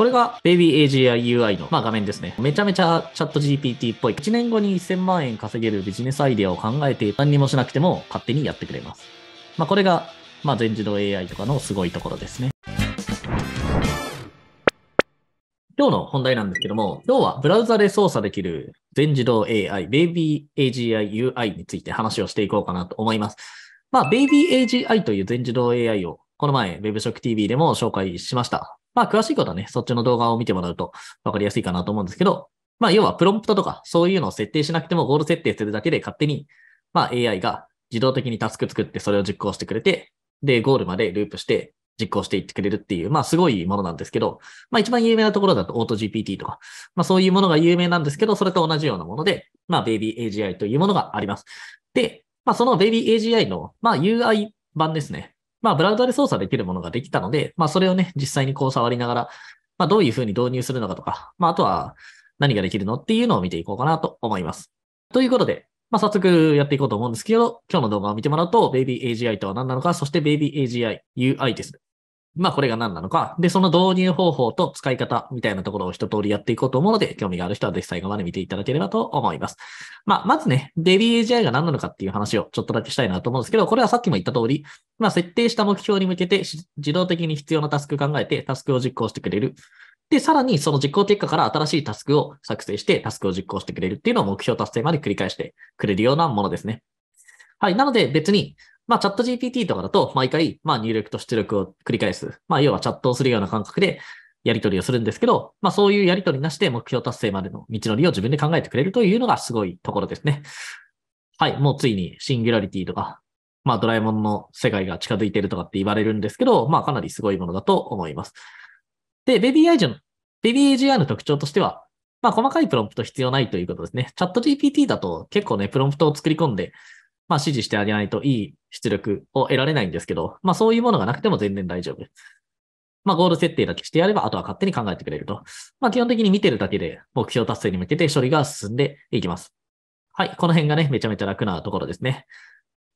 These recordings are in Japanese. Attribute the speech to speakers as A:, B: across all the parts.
A: これが BabyAGIUI の、まあ、画面ですね。めちゃめちゃチャット GPT っぽい。1年後に1000万円稼げるビジネスアイデアを考えて何にもしなくても勝手にやってくれます。まあ、これが、まあ、全自動 AI とかのすごいところですね。今日の本題なんですけども、今日はブラウザで操作できる全自動 AI、BabyAGIUI について話をしていこうかなと思います。まあ、BabyAGI という全自動 AI をこの前、w e b s o c k TV でも紹介しました。まあ詳しいことはね、そっちの動画を見てもらうと分かりやすいかなと思うんですけど、まあ要はプロンプトとかそういうのを設定しなくてもゴール設定するだけで勝手に、まあ AI が自動的にタスク作ってそれを実行してくれて、で、ゴールまでループして実行していってくれるっていう、まあすごいものなんですけど、まあ一番有名なところだとオート GPT とか、まあそういうものが有名なんですけど、それと同じようなもので、まあベイビー AGI というものがあります。で、まあそのベイビー AGI の、まあ UI 版ですね。まあ、ブラウザで操作できるものができたので、まあ、それをね、実際にこう触りながら、まあ、どういうふうに導入するのかとか、まあ、あとは何ができるのっていうのを見ていこうかなと思います。ということで、まあ、早速やっていこうと思うんですけど、今日の動画を見てもらうと、Baby AGI とは何なのか、そして Baby AGI UI です。まあこれが何なのか、で、その導入方法と使い方みたいなところを一通りやっていこうと思うので、興味がある人はぜひ最後まで見ていただければと思います。まあ、まずね、デビ AGI が何なのかっていう話をちょっとだけしたいなと思うんですけど、これはさっきも言った通り、まあ設定した目標に向けて自動的に必要なタスク考えてタスクを実行してくれる。で、さらにその実行結果から新しいタスクを作成してタスクを実行してくれるっていうのを目標達成まで繰り返してくれるようなものですね。はい。なので別にまあ、チャット GPT とかだと、毎回、まあ、入力と出力を繰り返す。まあ、要はチャットをするような感覚で、やり取りをするんですけど、まあそういうやり取りなしで目標達成までの道のりを自分で考えてくれるというのがすごいところですね。はい、もうついにシンギュラリティとか、まあドラえもんの世界が近づいてるとかって言われるんですけど、まあかなりすごいものだと思います。で、ベビーアイ i の、ベビー AGI の特徴としては、まあ細かいプロンプト必要ないということですね。チャット GPT だと結構ね、プロンプトを作り込んで、まあ、指示してあげないといい出力を得られないんですけど、まあ、そういうものがなくても全然大丈夫。まあ、ゴール設定だけしてやれば、あとは勝手に考えてくれると。まあ、基本的に見てるだけで目標達成に向けて処理が進んでいきます。はい。この辺がね、めちゃめちゃ楽なところですね。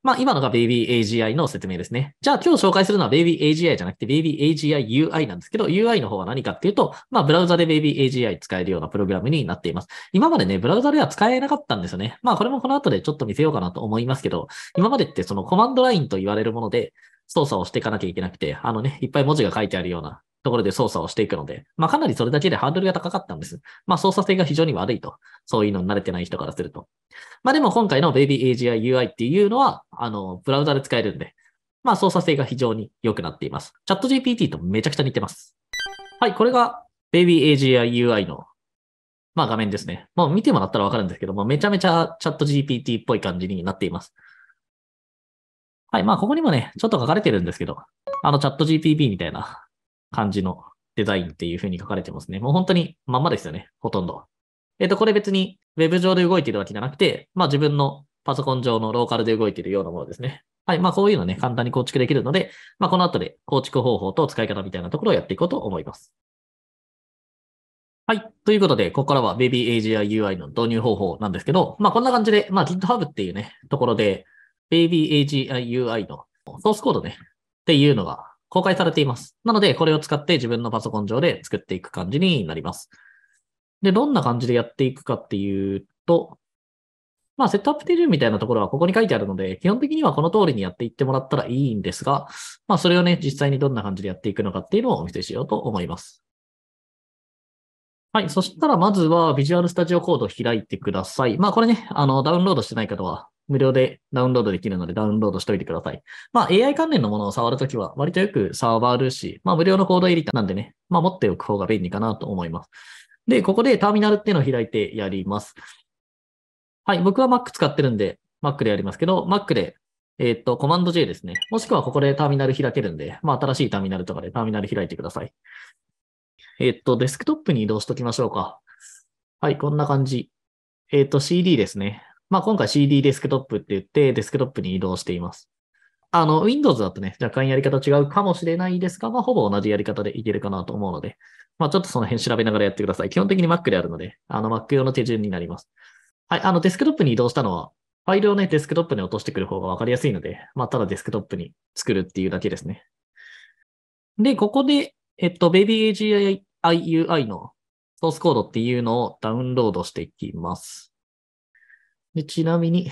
A: まあ、今のが BabyAGI の説明ですね。じゃあ、今日紹介するのは BabyAGI じゃなくて BabyAGIUI なんですけど、UI の方は何かっていうと、まあ、ブラウザで BabyAGI 使えるようなプログラムになっています。今までね、ブラウザでは使えなかったんですよね。まあ、これもこの後でちょっと見せようかなと思いますけど、今までってそのコマンドラインと言われるもので、操作をしていかなきゃいけなくて、あのね、いっぱい文字が書いてあるようなところで操作をしていくので、まあ、かなりそれだけでハードルが高かったんです。まあ、操作性が非常に悪いと。そういうのに慣れてない人からすると。まあ、でも今回の BabyAGI UI っていうのは、あの、ブラウザで使えるんで、まあ、操作性が非常に良くなっています。チャット GPT とめちゃくちゃ似てます。はい、これが BabyAGI UI の、まあ、画面ですね。もう見てもらったらわかるんですけども、めちゃめちゃチャット GPT っぽい感じになっています。はい、まあ、ここにもね、ちょっと書かれてるんですけど、あの、チャット GPP みたいな感じのデザインっていう風に書かれてますね。もう本当にまんまですよね、ほとんど。えっ、ー、と、これ別に Web 上で動いてるわけじゃなくて、まあ自分のパソコン上のローカルで動いてるようなものですね。はい。まあこういうのね、簡単に構築できるので、まあこの後で構築方法と使い方みたいなところをやっていこうと思います。はい。ということで、ここからは BabyAGIUI の導入方法なんですけど、まあこんな感じで、まあ GitHub っていうね、ところで BabyAGIUI のソースコードね、っていうのが公開されています。なので、これを使って自分のパソコン上で作っていく感じになります。で、どんな感じでやっていくかっていうと、まあ、セットアップ手順みたいなところはここに書いてあるので、基本的にはこの通りにやっていってもらったらいいんですが、まあ、それをね、実際にどんな感じでやっていくのかっていうのをお見せしようと思います。はい。そしたら、まずは Visual Studio Code を開いてください。まあ、これね、あの、ダウンロードしてない方は、無料でダウンロードできるのでダウンロードしておいてください。まあ AI 関連のものを触るときは割とよくサーバーあるし、まあ無料のコードエディターなんでね、まあ持っておく方が便利かなと思います。で、ここでターミナルっていうのを開いてやります。はい、僕は Mac 使ってるんで Mac でやりますけど、Mac でえっ、と、コマンド J ですね。もしくはここでターミナル開けるんで、まあ新しいターミナルとかでターミナル開いてください。えっ、と、デスクトップに移動しときましょうか。はい、こんな感じ。えっ、ー、と、CD ですね。まあ、今回 CD デスクトップって言ってデスクトップに移動しています。あの、Windows だとね、若干やり方違うかもしれないですが、まあ、ほぼ同じやり方でいけるかなと思うので、まあ、ちょっとその辺調べながらやってください。基本的に Mac であるので、あの、Mac 用の手順になります。はい、あの、デスクトップに移動したのは、ファイルをね、デスクトップに落としてくる方がわかりやすいので、まあ、ただデスクトップに作るっていうだけですね。で、ここで、えっと、BabyAGIUI のソースコードっていうのをダウンロードしていきます。でちなみに、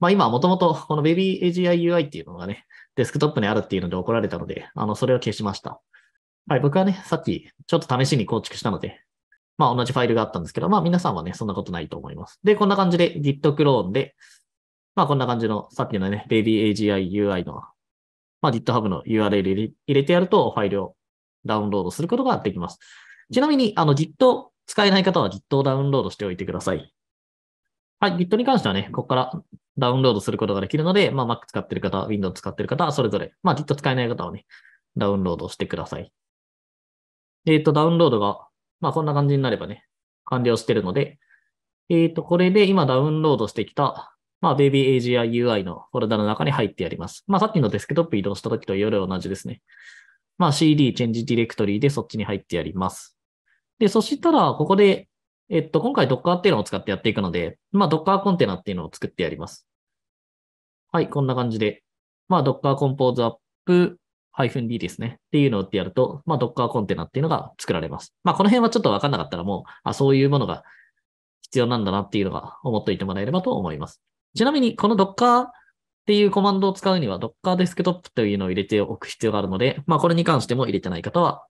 A: まあ、今もともとこの BabyAGIUI っていうのがね、デスクトップにあるっていうので怒られたので、あの、それを消しました。はい、僕はね、さっきちょっと試しに構築したので、まあ同じファイルがあったんですけど、まあ皆さんはね、そんなことないと思います。で、こんな感じで Git クローンで、まあこんな感じのさっきのね、BabyAGIUI の、まあ GitHub の URL 入れてやるとファイルをダウンロードすることができます。ちなみに、あの Git 使えない方は Git をダウンロードしておいてください。はい、Git に関してはね、ここからダウンロードすることができるので、まあ、Mac 使ってる方、Windows 使ってる方、それぞれ、まあ、Git 使えない方はね、ダウンロードしてください。えっ、ー、と、ダウンロードが、まあ、こんな感じになればね、完了してるので、えっ、ー、と、これで今ダウンロードしてきた、まあ、BabyAGIUI のフォルダの中に入ってやります。まあ、さっきのデスクトップ移動した時と夜同じですね。まあ、CD、チェンジディレクトリーでそっちに入ってやります。で、そしたら、ここでえっと、今回 Docker っていうのを使ってやっていくので、まあ Docker コンテナっていうのを作ってやります。はい、こんな感じで。まあ Docker Compose u p -d ですね。っていうのを打ってやると、まあ Docker コンテナっていうのが作られます。まあこの辺はちょっとわかんなかったらもう、あ、そういうものが必要なんだなっていうのが思っておいてもらえればと思います。ちなみに、この Docker っていうコマンドを使うには Docker デスクトップというのを入れておく必要があるので、まあこれに関しても入れてない方は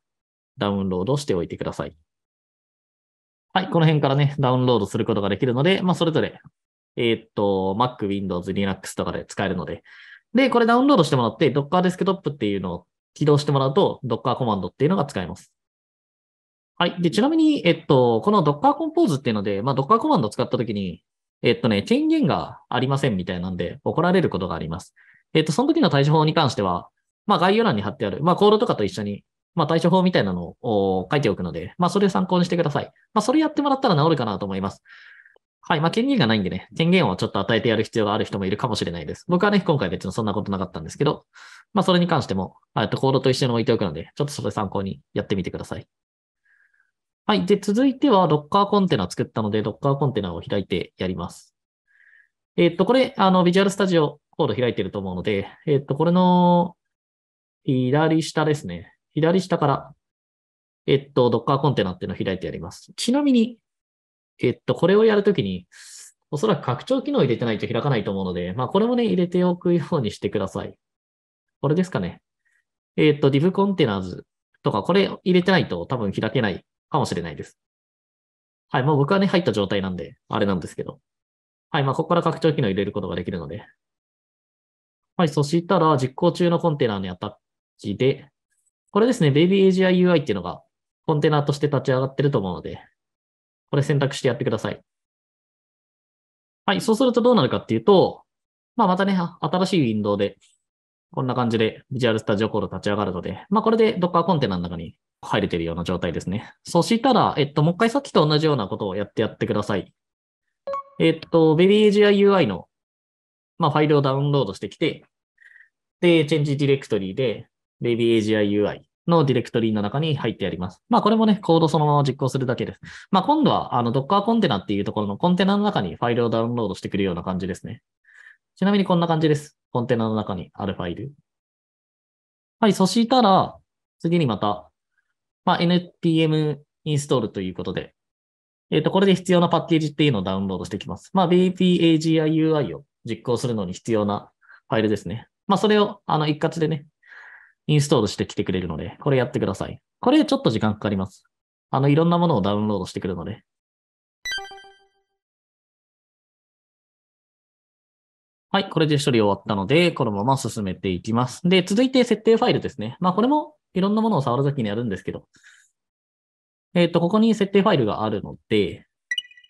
A: ダウンロードしておいてください。はい、この辺からね、ダウンロードすることができるので、まあ、それぞれ、えー、っと、Mac、Windows、Linux とかで使えるので。で、これダウンロードしてもらって、Docker Desktop っていうのを起動してもらうと、Docker コマンドっていうのが使えます。はい。で、ちなみに、えっと、この Docker Compose っていうので、まあ、Docker コマンドを使ったときに、えっとね、権限がありませんみたいなんで、怒られることがあります。えっと、その時の対処法に関しては、まあ、概要欄に貼ってある、まあ、コードとかと一緒にまあ、対処法みたいなのを書いておくので、まあ、それを参考にしてください。まあ、それやってもらったら治るかなと思います。はい。まあ、権限がないんでね、権限をちょっと与えてやる必要がある人もいるかもしれないです。僕はね、今回別にそんなことなかったんですけど、まあ、それに関しても、えっと、コードと一緒に置いておくので、ちょっとそれ参考にやってみてください。はい。で、続いては、Docker コンテナ作ったので、Docker コンテナを開いてやります。えっと、これ、あの、Visual Studio コード開いてると思うので、えっと、これの左下ですね。左下から、えっと、Docker コンテナっていうのを開いてやります。ちなみに、えっと、これをやるときに、おそらく拡張機能を入れてないと開かないと思うので、まあ、これもね、入れておくようにしてください。これですかね。えっと、div containers とか、これ入れてないと多分開けないかもしれないです。はい、もう僕はね、入った状態なんで、あれなんですけど。はい、まあ、ここから拡張機能を入れることができるので。はい、そしたら、実行中のコンテナにアタッチで、これですね、Baby AGI UI っていうのがコンテナとして立ち上が
B: ってると思うので、これ選択してやってください。はい、そうするとどうなるかっていうと、まあ、またね、新しいウィンドウで、こんな感じで
A: Visual Studio Code 立ち上がるので、まあ、これで Docker コンテナの中に入れてるような状態ですね。そしたら、えっと、もう一回さっきと同じようなことをやってやってください。えっと、BabyAGI UI の、まあ、ファイルをダウンロードしてきて、で、チェンジディレクトリーで、b a b y a g i u i のディレクトリの中に入ってやります。まあこれもね、コードそのまま実行するだけです。まあ今度はあの Docker コンテナっていうところのコンテナの中にファイルをダウンロードしてくるような感じですね。ちなみにこんな感じです。コンテナの中にあるファイル。はい、そしたら、次にまた、まあ、npm インストールということで、えっ、ー、と、これで必要なパッケージっていうのをダウンロードしていきます。まあ、bpagiui を実行するのに必要なファイルですね。まあ、それを、あの、一括でね、
B: インストールしてきてくれるので、これやってください。これちょっと時間かかります。あの、いろんなものをダウンロードしてくるので。はい、これで処理終わったので、このまま進めていきます。で、続いて
A: 設定ファイルですね。まあ、これもいろんなものを触るときにやるんですけど、えっ、ー、と、ここに設定ファイルがあるので、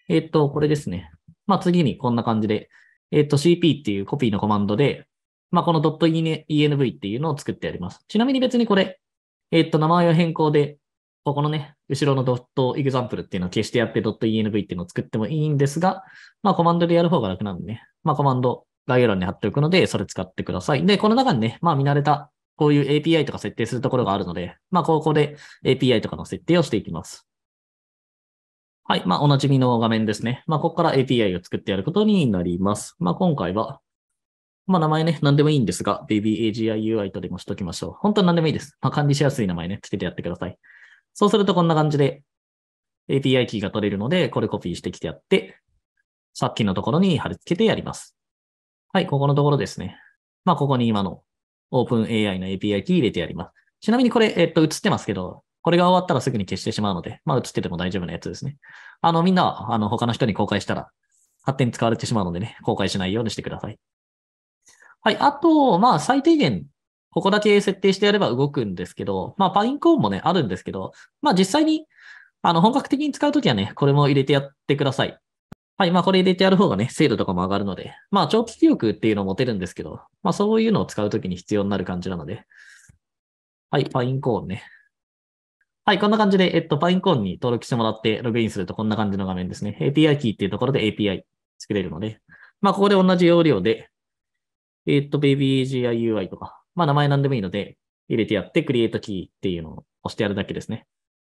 A: えっ、ー、と、これですね。まあ、次にこんな感じで、えっ、ー、と、cp っていうコピーのコマンドで、まあ、この .env っていうのを作ってあります。ちなみに別にこれ、えー、っと、名前を変更で、ここのね、後ろの .example っていうのを消してやって .env っていうのを作ってもいいんですが、まあ、コマンドでやる方が楽なんでね。まあ、コマンド概要欄に貼っておくので、それ使ってください。で、この中にね、まあ、見慣れた、こういう API とか設定するところがあるので、まあ、ここで API とかの設定をしていきます。はい。まあ、おなじみの画面ですね。まあ、ここから API を作ってやることになります。まあ、今回は、まあ名前ね、何でもいいんですが、BabyAGIUI とでもしときましょう。本当に何でもいいです。まあ、管理しやすい名前ね、つけてやってください。そうするとこんな感じで API キーが取れるので、これコピーしてきてやって、さっきのところに貼り付けてやります。はい、ここのところですね。まあ、ここに今の OpenAI の API キー入れてやります。ちなみにこれ、えっと、映ってますけど、これが終わったらすぐに消してしまうので、まあ、映ってても大丈夫なやつですね。あの、みんなは、あの、他の人に公開したら、勝手に使われてしまうのでね、公開しないようにしてください。はい。あと、まあ、最低限、ここだけ設定してやれば動くんですけど、まあ、パインコーンもね、あるんですけど、まあ、実際に、あの、本格的に使うときはね、これも入れてやってください。はい。まあ、これ入れてやる方がね、精度とかも上がるので、まあ、長期記憶っていうのを持てるんですけど、まあ、そういうのを使うときに必要になる感じなので、はい。パインコーンね。はい、こんな感じで、えっと、パインコーンに登録してもらってログインするとこんな感じの画面ですね。API キーっていうところで API 作れるので、まあ、ここで同じ要領で、えー、っと、BabyGIUI とか、まあ名前なんでもいいので、入れてやって、クリエイトキーっていうのを押してやるだけですね。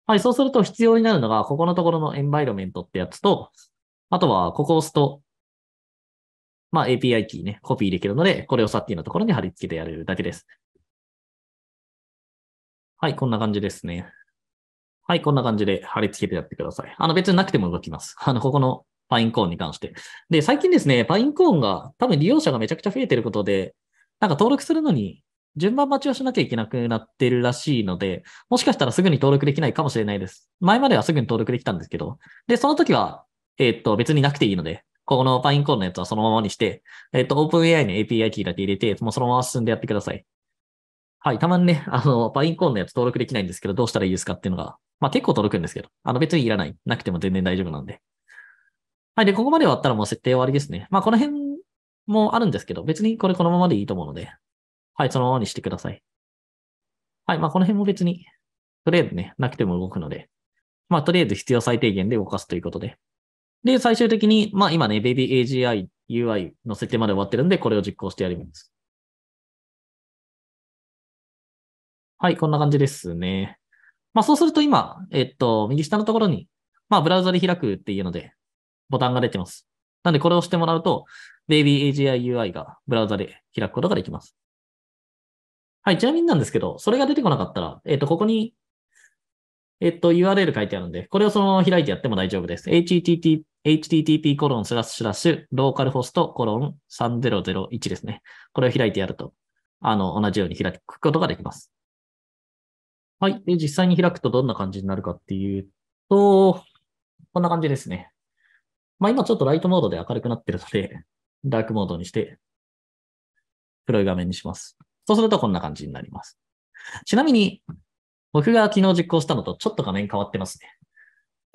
A: はい、そうすると必要になるのが、ここのところのエンバイロメントってやつと、あとは、ここを押すと、
B: まあ API キーね、コピーできるので、これをさっきのところに貼り付けてやれるだけです。はい、こんな感じですね。はい、こんな感じで貼り
A: 付けてやってください。あの、別になくても動きます。あの、ここのパインコーンに関して。で、最近ですね、パインコーンが多分利用者がめちゃくちゃ増えてることで、なんか登録するのに順番待ちをしなきゃいけなくなってるらしいので、もしかしたらすぐに登録できないかもしれないです。前まではすぐに登録できたんですけど、で、その時は、えー、っと、別になくていいので、ここのパインコーンのやつはそのままにして、えー、っと、OpenAI の API キーだけ入れて、もうそのまま進んでやってください。はい、たまにね、あの、パインコーンのやつ登録できないんですけど、どうしたらいいですかっていうのが、まあ結構届くんですけど、あの別にいらない。なくても全然大丈夫なんで。はい。で、ここまで終わったらもう設定終わりですね。まあ、この辺もあるんですけど、別にこれこのままでいいと思うので、はい、そのままにしてください。はい。まあ、この辺も別に、とりあえずね、なくても動くので、まあ、とりあえず必要最低限で動かすということで。で、最終的に、まあ、今ね、BabyAGI
B: UI の設定まで終わってるんで、これを実行してやります。はい、こんな感じですね。まあ、そうすると今、えっと、右下のと
A: ころに、まあ、ブラウザで開くっていうので、ボタンが出てます。なんでこれを押してもらうと、BabyAGIUI がブラウザで開くことができます。はい、ちなみになんですけど、それが出てこなかったら、えっ、ー、と、ここに、えっ、ー、と、URL 書いてあるんで、これをそのまま開いてやっても大丈夫です。http, http コロンスラススラスローカルホストコロン3001ですね。これを開いてやると、あの、同じように開くことができます。はい。で、実際に開くとどんな感じになるかっていうと、こんな感じですね。まあ今ちょっとライトモードで明るくなってるので、ダークモードにして、黒い画面にします。そうするとこんな感じになります。ちなみに、僕が昨日実行したのとちょっと画面変わってますね。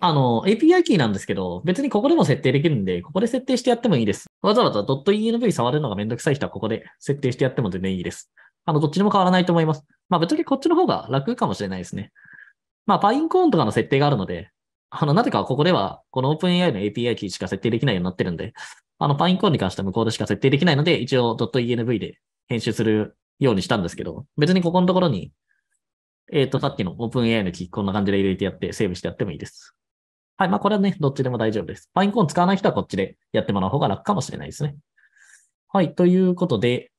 A: あの、API キーなんですけど、別にここでも設定できるんで、ここで設定してやってもいいです。わざわざ .env 触るのがめんどくさい人はここで設定してやっても全然いいです。あの、どっちでも変わらないと思います。まあ、ぶっちゃけこっちの方が楽かもしれないですね。まあ、パインコーンとかの設定があるので、あの、なぜかここでは、この OpenAI の API キーしか設定できないようになってるんで、あの、パインコーンに関しては向こうでしか設定できないので、一応 .env で編集するようにしたんですけど、別にここのところに、えっ、ー、と、さっきの OpenAI のキー、こんな感じで入れてやって、セーブしてやってもいいです。はい。まあ、これはね、どっちでも大丈夫です。パインコーン使わない人はこっちでやってもらう方が楽かもしれないですね。はい。ということで、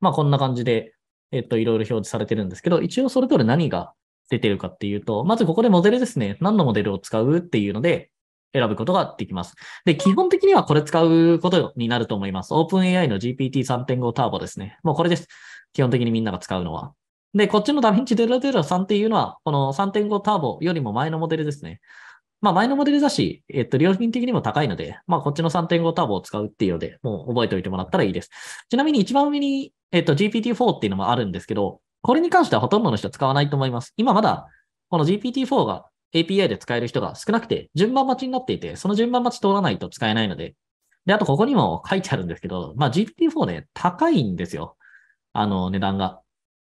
A: まあ、こんな感じで、えっ、ー、と、いろいろ表示されてるんですけど、一応それぞれ何が出てるかっていうと、まずここでモデルですね。何のモデルを使うっていうので、選ぶことができます。で、基本的にはこれ使うことになると思います。OpenAI の GPT3.5 ターボですね。もうこれです。基本的にみんなが使うのは。で、こっちのダヴィンチ003っていうのは、この3.5ターボよりも前のモデルですね。まあ前のモデルだし、えっと、料金的にも高いので、まあこっちの3.5ターボを使うっていうので、もう覚えておいてもらったらいいです。ちなみに一番上に、えっと、GPT-4 っていうのもあるんですけど、これに関してはほとんどの人は使わないと思います。今まだ、この GPT-4 が API で使える人が少なくて、順番待ちになっていて、その順番待ち通らないと使えないので。で、あとここにも書いてあるんですけど、まあ GPT-4 ね、高いんですよ。あの、値段が。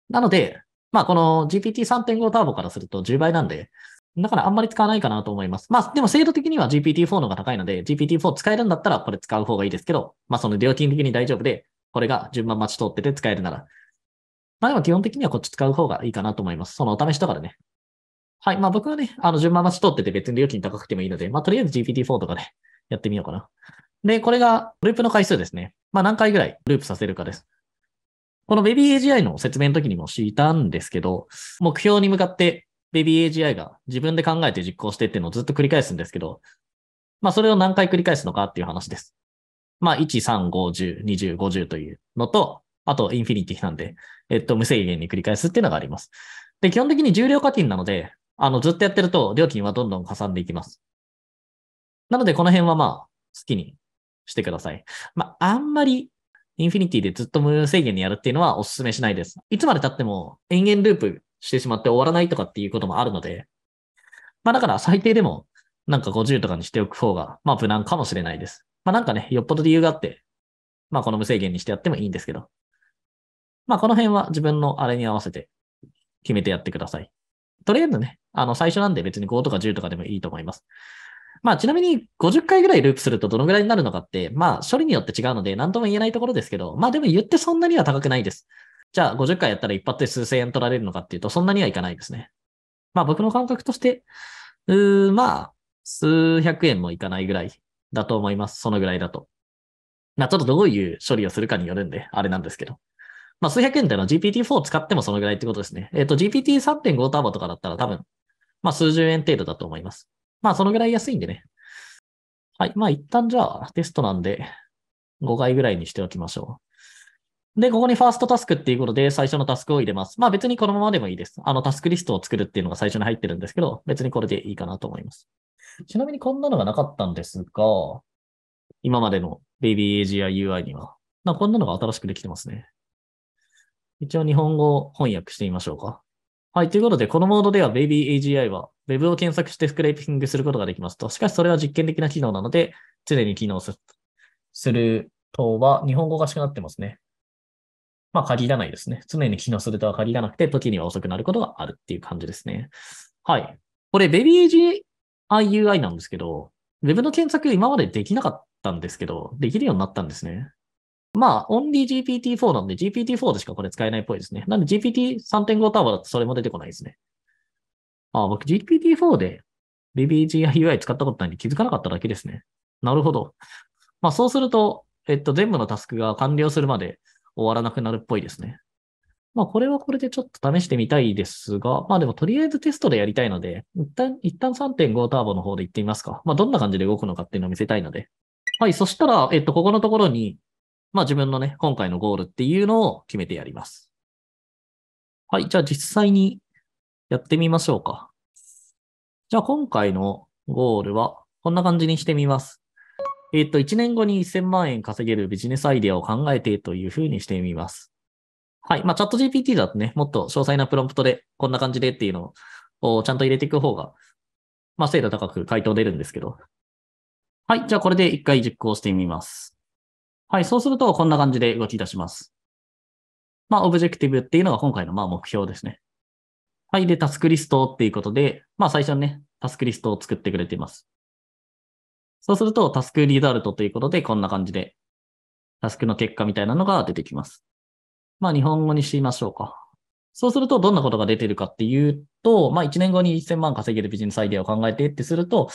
A: なので、まあこの GPT3.5 ターボからすると10倍なんで、だからあんまり使わないかなと思います。まあでも精度的には GPT-4 の方が高いので、GPT-4 使えるんだったらこれ使う方がいいですけど、まあその料金的に大丈夫で、これが順番待ち通ってて使えるならまあでも基本的にはこっち使う方がいいかなと思います。そのお試しとかでね。はい。まあ僕はね、あの順番待ち通ってて別に料金高くてもいいので、まあとりあえず GPT-4 とかでやってみようかな。で、これがループの回数ですね。まあ何回ぐらいループさせるかです。このベビー AGI の説明の時にも知いたんですけど、目標に向かってベビー AGI が自分で考えて実行してっていうのをずっと繰り返すんですけど、まあそれを何回繰り返すのかっていう話です。まあ1、3、5、10、20、50というのと、あとインフィニティなんで、えっと、無制限に繰り返すっていうのがあります。で、基本的に重量課金なので、あの、ずっとやってると料金はどんどんかさんでいきます。なので、この辺はまあ、好きにしてください。まあ、あんまり、インフィニティでずっと無制限にやるっていうのはお勧めしないです。いつまで経っても延々ループしてしまって終わらないとかっていうこともあるので、まあだから最低でもなんか50とかにしておく方が、まあ無難かもしれないです。まあなんかね、よっぽど理由があって、まあこの無制限にしてやってもいいんですけど。まあ、この辺は自分のあれに合わせて決めてやってください。とりあえずね、あの、最初なんで別に5とか10とかでもいいと思います。まあ、ちなみに50回ぐらいループするとどのぐらいになるのかって、まあ、処理によって違うので、何とも言えないところですけど、まあ、でも言ってそんなには高くないです。じゃあ、50回やったら一発で数千円取られるのかっていうと、そんなにはいかないですね。まあ、僕の感覚として、うー、まあ、数百円もいかないぐらいだと思います。そのぐらいだと。まあ、ちょっとどういう処理をするかによるんで、あれなんですけど。まあ、数百円というのは GPT-4 を使ってもそのぐらいってことですね。えっ、ー、と、GPT3.5 ターボとかだったら多分、まあ、数十円程度だと思います。まあ、そのぐらい安いんでね。はい。まあ、一旦じゃあ、テストなんで、5回ぐらいにしておきましょう。で、ここにファーストタスクっていうことで最初のタスクを入れます。まあ別にこのままでもいいです。あのタスクリストを作るっていうのが最初に入ってるんですけど、別にこれでいいかなと思います。ちなみにこんなのがなかったんですが、今までの BabyAGI UI には、まあ、こんなのが新しくできてますね。一応日本語翻訳してみましょうか。はい。ということで、このモードでは BabyAGI は Web を検索してスクレーピングすることができますと。しかし、それは実験的な機能なので、常に機能するとは、日本語がしくなってますね。まあ、限らないですね。常に機能するとは限らなくて、時には遅くなることがあるっていう感じですね。はい。これ、BabyAGIUI なんですけど、Web の検索今までできなかったんですけど、できるようになったんですね。まあ、オンリー GPT-4 なんで GPT-4 でしかこれ使えないっぽいですね。なんで GPT3.5 ターボだとそれも出てこないですね。ああ、僕 GPT-4 で BBGIUI 使ったことないんで気づかなかっただけですね。なるほど。まあ、そうすると、えっと、全部のタスクが完了するまで終わらなくなるっぽいですね。まあ、これはこれでちょっと試してみたいですが、まあでもとりあえずテストでやりたいので、一旦、一旦3.5ターボの方で行ってみますか。まあ、どんな感じで動くのかっていうのを見せたいので。はい、そしたら、えっと、ここのところに、まあ自分のね、今回のゴールっていうのを決めてやります。はい、じゃあ実際にやってみましょうか。じゃあ今回のゴールはこんな感じにしてみます。えっ、と、1年後に1000万円稼げるビジネスアイデアを考えてというふうにしてみます。はい。まあ、チャット GPT だとね、もっと詳細なプロンプトで、こんな感じでっていうのをちゃんと入れていく方が、まあ、精度高く回答出るんですけど。はい。じゃあ、これで一回実行してみます。はい、そうするとこんな感じで動き出します。まあ、オブジェクティブっていうのが今回のまあ目標ですね。はい、で、タスクリストっていうことで、まあ最初にね、タスクリストを作って
B: くれています。そうすると、タスクリザルトということで、こんな感じで、タスクの結果みたいなのが出てきます。まあ、日本語にしてみましょうか。そ
A: うすると、どんなことが出てるかっていうと、まあ、1年後に1000万稼げるビジネスアイデアを考えてってすると、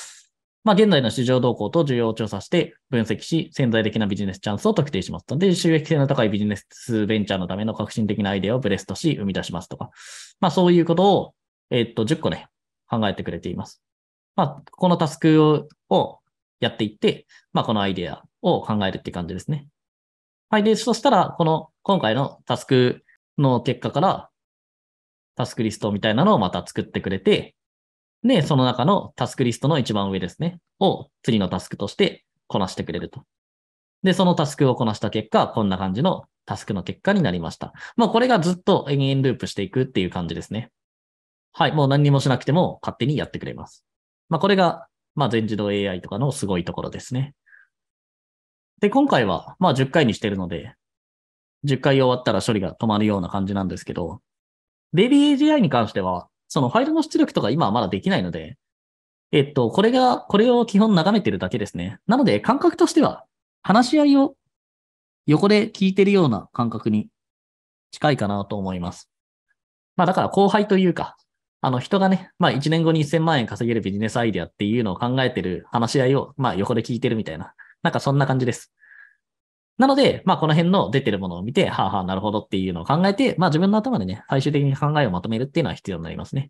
A: まあ、現在の市場動向と需要を調査して分析し、潜在的なビジネスチャンスを特定しますので、収益性の高いビジネスベンチャーのための革新的なアイデアをブレストし、生み出しますとか、まあ、そういうことを、えっと、10個ね、考えてくれています。まあ、このタスクををやっていって、まあ、このアイデアを考えるって感じですね。はい。で、そしたら、この、今回のタスクの結果から、タスクリストみたいなのをまた作ってくれて、で、その中のタスクリストの一番上ですね、を次のタスクとしてこなしてくれると。で、そのタスクをこなした結果、こんな感じのタスクの結果になりました。まあ、これがずっと延々ループしていくっていう感じですね。はい、もう何にもしなくても勝手にやってくれます。まあ、これが、まあ、全自動 AI とかのすごいところですね。で、今回は、まあ、10回にしてるので、10回終わったら処理が止まるような感じなんですけど、ベビー AGI に関しては、そのファイルの出力とか今はまだできないので、えっと、これが、これを基本眺めてるだけですね。なので、感覚としては、話し合いを横で聞いてるような感覚に近いかなと思います。まあ、だから後輩というか、あの人がね、まあ1年後に1000万円稼げるビジネスアイデアっていうのを考えてる話し合いを、まあ横で聞いてるみたいな、なんかそんな感じです。なので、まあ、この辺の出てるものを見て、はあはあ、なるほどっていうのを考えて、まあ、自分の頭でね、最終的に考えをまとめるっていうのは必要になりますね。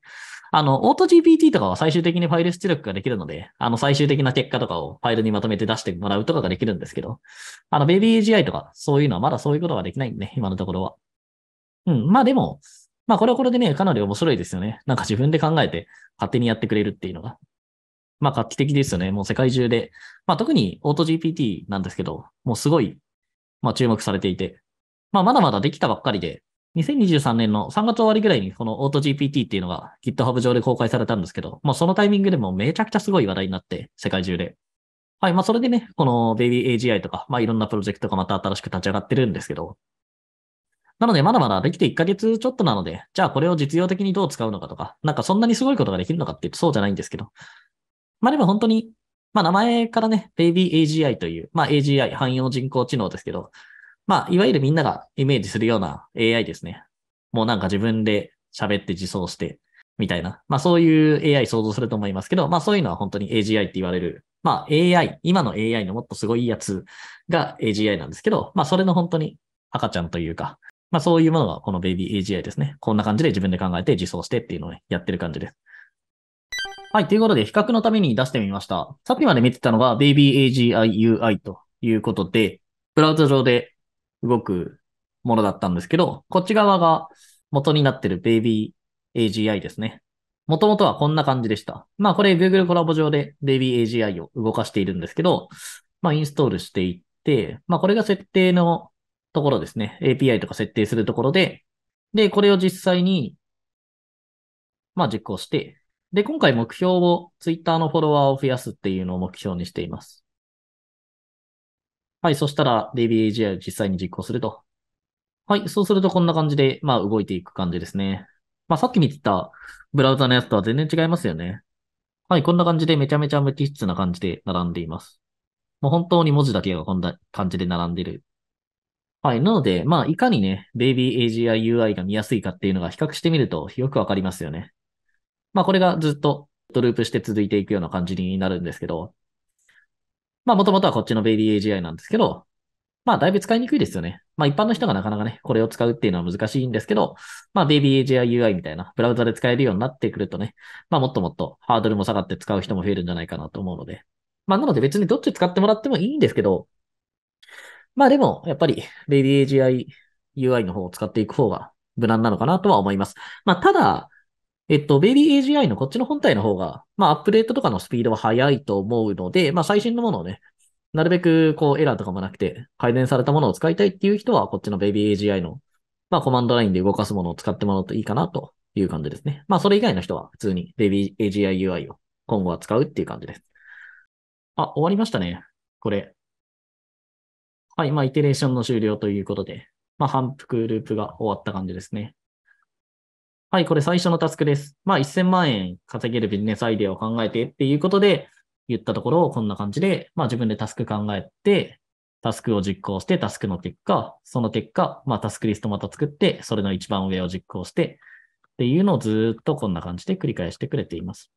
A: あの、オート GPT とかは最終的にファイル出力ができるので、あの、最終的な結果とかをファイルにまとめて出してもらうとかができるんですけど、あの、ベビー AGI とか、そういうのはまだそういうことができないんで、今のところは。うん、まあでも、まあこれはこれでね、かなり面白いですよね。なんか自分で考えて勝手にやってくれるっていうのが。まあ画期的ですよね。もう世界中で。まあ特にオート GPT なんですけど、もうすごいまあ、注目されていて、まあ、まだまだできたばっかりで、2023年の3月終わりぐらいにこの AutoGPT っていうのが GitHub 上で公開されたんですけど、まあ、そのタイミングでもめちゃくちゃすごい話題になって、世界中で。はい、まあ、それでね、この BabyAGI とか、まあ、いろんなプロジェクトがまた新しく立ち上がってるんですけど、なので、まだまだできて1ヶ月ちょっとなので、じゃあこれを実用的にどう使うのかとか、なんかそんなにすごいことができるのかって言うとそうじゃないんですけど、まあでも本当にまあ、名前からね、ベイビー AGI という、まあ、AGI、汎用人工知能ですけど、まあ、いわゆるみんながイメージするような AI ですね。もうなんか自分で喋って自走して、みたいな。まあ、そういう AI 想像すると思いますけど、まあ、そういうのは本当に AGI って言われる。まあ、AI、今の AI のもっとすごいやつが AGI なんですけど、まあ、それの本当に赤ちゃんというか、まあ、そういうものがこのベイビー AGI ですね。こんな感じで自分で考えて自走してっていうのをやってる感じです。はい。ということで、比較のために出してみました。さっきまで見てたのが BabyAGIUI ということで、ブラウザ上で動くものだったんですけど、こっち側が元になってる BabyAGI ですね。もともとはこんな感じでした。まあこれ Google コラボ上で BabyAGI を動かしているんですけど、まあインストールしていって、まあこれが設定のところですね。API とか設定するところで、で、これを実際に、まあ実行して、で、今回目標を Twitter のフォロワーを増やすっていうのを目標にしています。はい、そしたら DBAGI を実際に実行すると。はい、そうするとこんな感じで、まあ動いていく感じですね。まあさっき見てたブラウザのやつとは全然違いますよね。はい、こんな感じでめちゃめちゃ無機質な感じで並んでいます。もう本当に文字だけがこんな感じで並んでる。はい。なので、まあ、いかにね、Baby AGI UI が見やすいかっていうのが比較してみるとよくわかりますよね。まあこれがずっとドループして続いていくような感じになるんですけど、まあもともとはこっちのベイビー AGI なんですけど、まあだいぶ使いにくいですよね。まあ一般の人がなかなかね、これを使うっていうのは難しいんですけど、まあベイビー AGI UI みたいなブラウザで使えるようになってくるとね、まあもっともっとハードルも下がって使う人も増えるんじゃないかなと思うので、まあなので別にどっち使ってもらってもいいんですけど、まあでもやっぱりベイビー AGI UI の方を使っていく方が無難なのかなとは思います。まあただ、えっと、ベイビー AGI のこっちの本体の方が、まあ、アップデートとかのスピードは速いと思うので、まあ、最新のものをね、なるべく、こう、エラーとかもなくて、改善されたものを使いたいっていう人は、こっちのベイビー AGI の、まあ、コマンドラインで動かすものを使ってもらうといいかなという感じですね。まあ、それ以外の人は、普通にベイビー AGI UI を今後は使うっていう感じ
B: です。あ、終わりましたね。これ。はい、まあ、イテレーションの終了ということで、まあ、反復ループが終わった感じですね。
A: はい、これ最初のタスクです。まあ、1000万円稼げるビジネスアイデアを考えてっていうことで言ったところ、をこんな感じで、まあ自分でタスク考えて、タスクを実行して、タスクの結果、その結果、まあタスクリストまた作って、それの一番上を実行して、っていうのをずっとこんな感じで繰り返してくれています。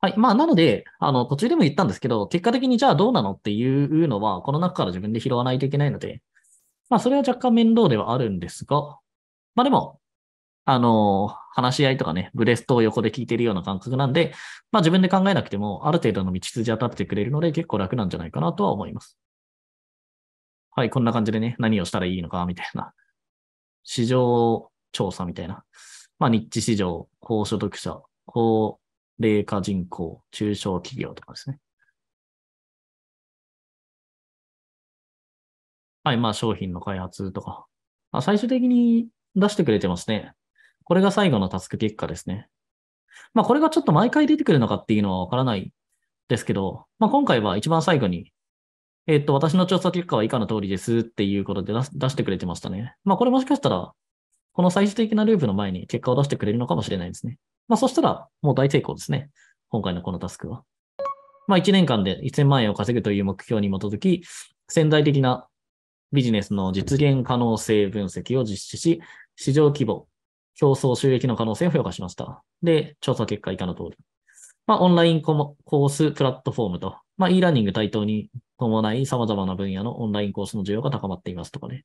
A: はい。まあ、なので、あの、途中でも言ったんですけど、結果的にじゃあどうなのっていうのは、この中から自分で拾わないといけないので、まあ、それは若干面倒ではあるんですが、まあでも、あの、話し合いとかね、ブレストを横で聞いてるような感覚なんで、まあ自分で考えなくても、ある程度の道筋当たってくれるので、結構楽なんじゃないかなとは思います。はい、こんな感じでね、何をしたらいいのか、みたいな。市場調査みたいな。
B: まあ、ニッチ市場、高所得者、高齢化人口、中小企業とかですね。はい、まあ、商品の開発とか。まあ最終的に出してくれてますね。こ
A: れが最後のタスク結果ですね。まあ、これがちょっと毎回出てくるのかっていうのはわからないですけど、まあ、今回は一番最後に、えー、っと、私の調査結果は以下の通りですっていうことで出してくれてましたね。まあ、これもしかしたら、この最終的なループの前に結果を出してくれるのかもしれないですね。まあ、そしたら、もう大成功ですね。今回のこのタスクは。まあ、1年間で1000万円を稼ぐという目標に基づき、潜在的なビジネスの実現可能性分析を実施し、市場規模、競争収益の可能性を評価しました。で、調査結果以下の通り。まあ、オンラインコースプラットフォームと、まあ、e ラーニング対等に伴い様々な分野のオンラインコースの需要が高まっていますとかね。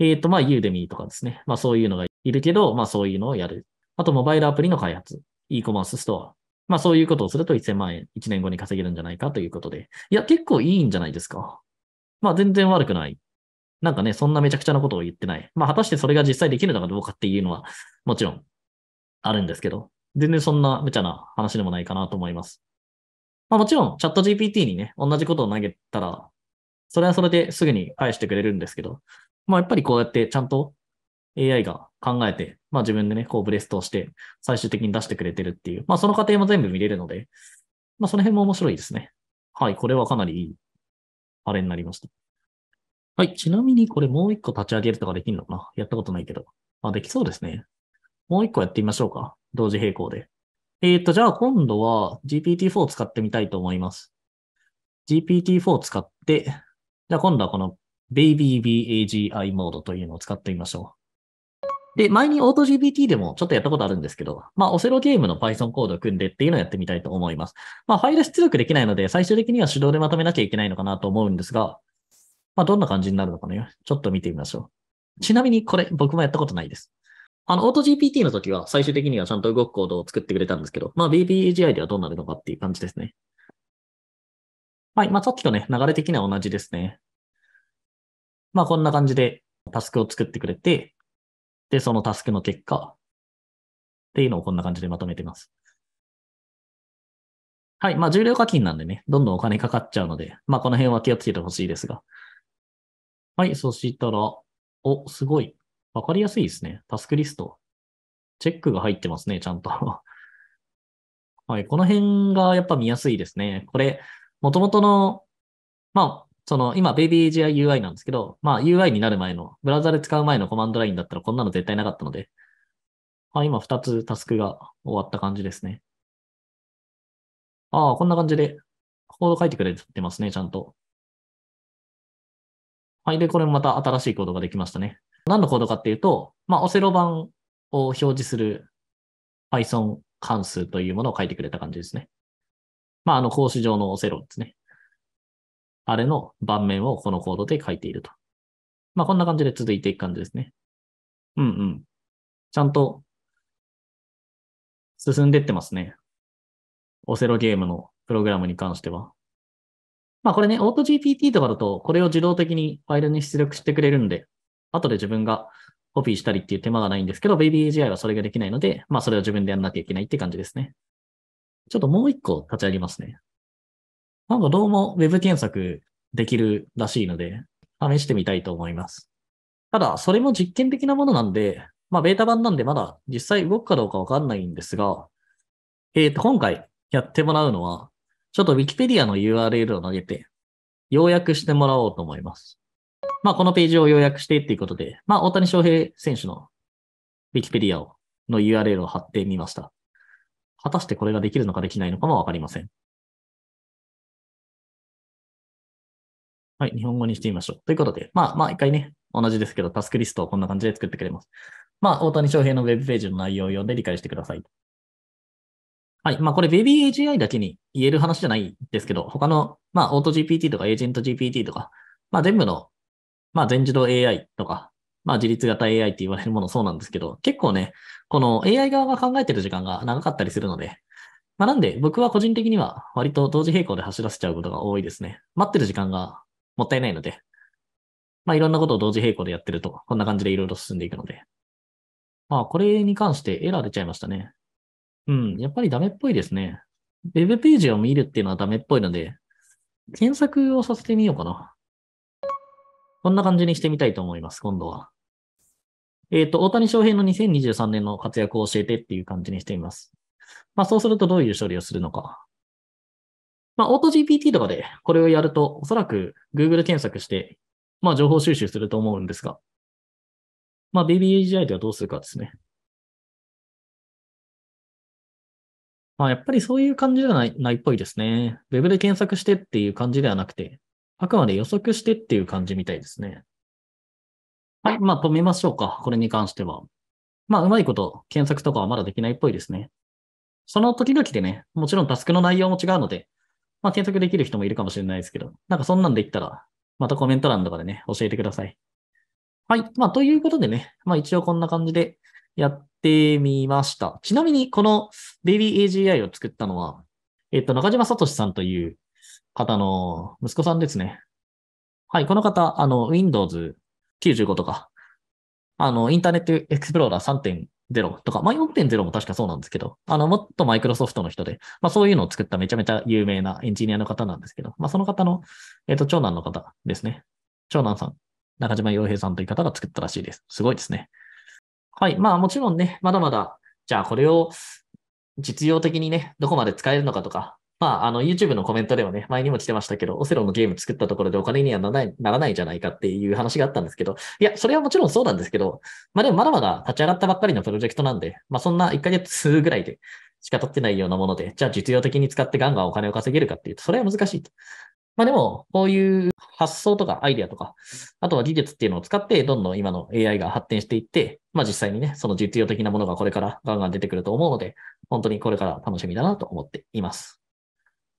A: えっ、ー、と、まあ、ユーデミーとかですね。まあ、そういうのがいるけど、まあ、そういうのをやる。あと、モバイルアプリの開発、e コマースストア。まあ、そういうことをすると1000万円1年後に稼げるんじゃないかということで。いや、結構いいんじゃないですか。まあ、全然悪くないなんかね、そんなめちゃくちゃなことを言ってない。まあ、果たしてそれが実際できるのかどうかっていうのは、もちろんあるんですけど、全然そんな無茶な話でもないかなと思います。まあ、もちろん、チャット GPT にね、同じことを投げたら、それはそれですぐに返してくれるんですけど、まあ、やっぱりこうやってちゃんと AI が考えて、まあ、自分でね、こうブレストをして、最終的に出してくれてるっていう、まあ、その過程も全部見れるので、まあ、その辺も面白いですね。はい、これはかなりいいあれになりました。はい。ちなみにこれもう一個立ち上げるとかできるのかなやったことないけど。あ、できそうですね。もう一個やってみましょうか。同時並行で。えっ、ー、と、じゃあ今度は GPT-4 を使ってみたいと思います。GPT-4 を使って、じゃあ今度はこの BabyBAGI モードというのを使ってみましょう。で、前に AutoGPT でもちょっとやったことあるんですけど、まあ、オセロゲームの Python コードを組んでっていうのをやってみたいと思います。まあ、ファイル出力できないので、最終的には手動でまとめなきゃいけないのかなと思うんですが、まあ、どんな感じになるのかね、ちょっと見てみましょう。ちなみにこれ、僕もやったことないです。あの、AutoGPT の時は最終的にはちゃんと動くコードを作ってくれたんですけど、まあ、BBAGI ではどうなるのかっていう感じですね。
B: はい。まあ、さっきとね、流れ的には同じですね。まあ、こんな感じでタスクを作ってくれて、で、そのタスクの結果っていうのをこんな感じでまとめてます。はい。まあ、重量課金なんでね、どんどんお金かかっちゃうので、まあ、この辺は気をつけてほしいですが。
A: はい、そしたら、お、すごい。わかりやすいですね。タスクリスト。チェックが入ってますね、ちゃんと。はい、この辺がやっぱ見やすいですね。これ、元々の、まあ、その、今、ベイビー AGI UI なんですけど、まあ、UI になる前の、ブラウザで使う前のコマンドラインだったらこんなの絶対なかったので、
B: あ、今、2つタスクが終わった感じですね。ああ、こんな感じで、コード書いてくれてますね、ちゃんと。はい。
A: で、これもまた新しいコードができましたね。何のコードかっていうと、まあ、オセロ版を表示する Python 関数というものを書いてくれた感じですね。まあ、あの、格子状のオセロですね。あれの盤面をこのコードで書いていると。
B: まあ、こんな感じで続いていく感じですね。うんうん。ちゃんと進んでってますね。オセロゲームのプログラムに関しては。まあこれね、AutoGPT とかだと、これを自動的にファイルに
A: 出力してくれるんで、後で自分がコピーしたりっていう手間がないんですけど、BabyAGI はそれができないので、まあそれを自分でやんなきゃいけないって感じですね。ちょっともう一個立ち上げますね。なんかどうも Web 検索できるらしいので、試してみたいと思います。ただ、それも実験的なものなんで、まあベータ版なんでまだ実際動くかどうかわかんないんですが、えっ、ー、と、今回やってもらうのは、ちょっと Wikipedia の URL を投げて、要約してもらおうと思います。まあ、このページを要約してっていうことで、まあ、大谷翔平選手の Wikipedia を
B: の URL を貼ってみました。果たしてこれができるのかできないのかもわかりません。はい、日本語にしてみましょう。ということで、まあ、まあ、一回ね、同じですけど、タスクリストをこんな感じで作ってくれます。まあ、大谷翔平の web ページの
A: 内容を読んで理解してください。はい。まあ、これ、ベビー AGI だけに言える話じゃないですけど、他の、まあ、オート GPT とかエージェント GPT とか、まあ、全部の、まあ、全自動 AI とか、まあ、自立型 AI って言われるものそうなんですけど、結構ね、この AI 側が考えてる時間が長かったりするので、まあ、なんで、僕は個人的には割と同時並行で走らせちゃうことが多いですね。待ってる時間がもったいないので、まあ、いろんなことを同時並行でやってると、こんな感じでいろいろ進んでいくので。まあ、これに関してエラー出ちゃいましたね。うん、やっぱりダメっぽいですね。ウェブページを見るっていうのはダメっぽいので、検索をさせてみようかな。こんな感じにしてみたいと思います、今度は。えっ、ー、と、大谷翔平の2023年の活躍を教えてっていう感じにしてみます。まあ、そうするとどういう処理をするのか。まあ、オート GPT とかでこれをやると、おそらく Google 検索して、まあ、情報収
B: 集すると思うんですが、まあ、BBAGI ではどうするかですね。まあ、やっぱりそういう感じではないないっぽいですね。
A: ウェブで検索してっていう感じではなくて、あくまで予測してっていう感じみたいですね。はい、まあ止めましょうか。これに関しては。まあ、うまいこと検索とかはまだできないっぽいですね。その時々でね、もちろんタスクの内容も違うので、まあ、検索できる人もいるかもしれないですけど、なんかそんなんで言ったら、またコメント欄とかでね、教えてください。はい。まあ、ということでね、まあ一応こんな感じでやっってみました。ちなみに、このベビー a g i を作ったのは、えっと、中島聡さんという方の息子さんですね。はい、この方、あの、Windows 95とか、あの、インターネットエクスプローラー3.0とか、まあ、4.0も確かそうなんですけど、あの、もっとマイクロソフトの人で、まあ、そういうのを作っためちゃめちゃ有名なエンジニアの方なんですけど、まあ、その方の、えっ、と、長男の方ですね。長男さん、中島洋平さんという方が作ったらしいです。すごいですね。はい。まあもちろんね、まだまだ、じゃあこれを実用的にね、どこまで使えるのかとか、まあ、あの、YouTube のコメントではね、前にも来てましたけど、オセロのゲーム作ったところでお金にはならない、ならないじゃないかっていう話があったんですけど、いや、それはもちろんそうなんですけど、まあでもまだまだ立ち上がったばっかりのプロジェクトなんで、まあそんな1ヶ月ぐらいでしか取ってないようなもので、じゃあ実用的に使ってガンガンお金を稼げるかっていうと、それは難しいと。まあでも、こういう発想とかアイデアとか、あとは技術っていうのを使って、どんどん今の AI が発展していって、まあ実際にね、その実用的なものがこれからガンガン出てくると思うので、本当にこれから楽しみだなと思っています。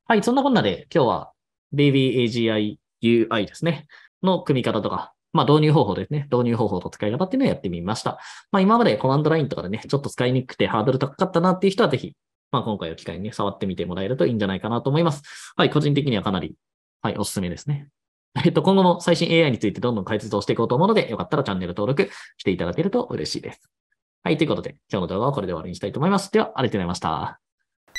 A: はい、そんなこんなで今日は BBAGI UI ですね、の組み方とか、まあ導入方法ですね。導入方法と使い方っていうのをやってみました。まあ今までコマンドラインとかでね、ちょっと使いにくくてハードル高かったなっていう人はぜひまあ、今回の機会にね、触ってみてもらえるといいんじゃないかなと思います。はい、個人的にはかなりはい、おすすめですね。えっと、今後も最新 AI についてどんどん解説をしていこうと思うので、よかったらチャンネル登録していただけると嬉しいです。はい、ということで、今日の動画はこれで終わりにしたいと思います。では、ありがとうございました。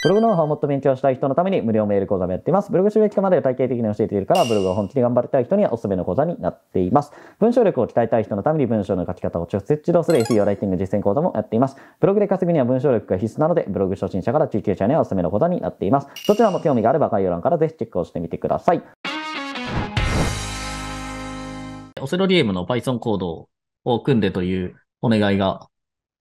A: ブログノウハウをもっと勉強したい人のために無料メール講座もやっています。ブログ収益化まで体系的に教えているから、ブログを本気で頑張りたい人にはおすすめの講座になっています。文章力を鍛えたい人のために文章の書き方を直接指導する SEO ライティング実践講座もやっています。ブログで稼ぐには文章力が必須なので、ブログ初心者から中級者にはおすすめの講座になっています。どちらも興味があれば概要欄からぜひチェックをしてみてください。オセロリエムの Python コードを組んでというお願いが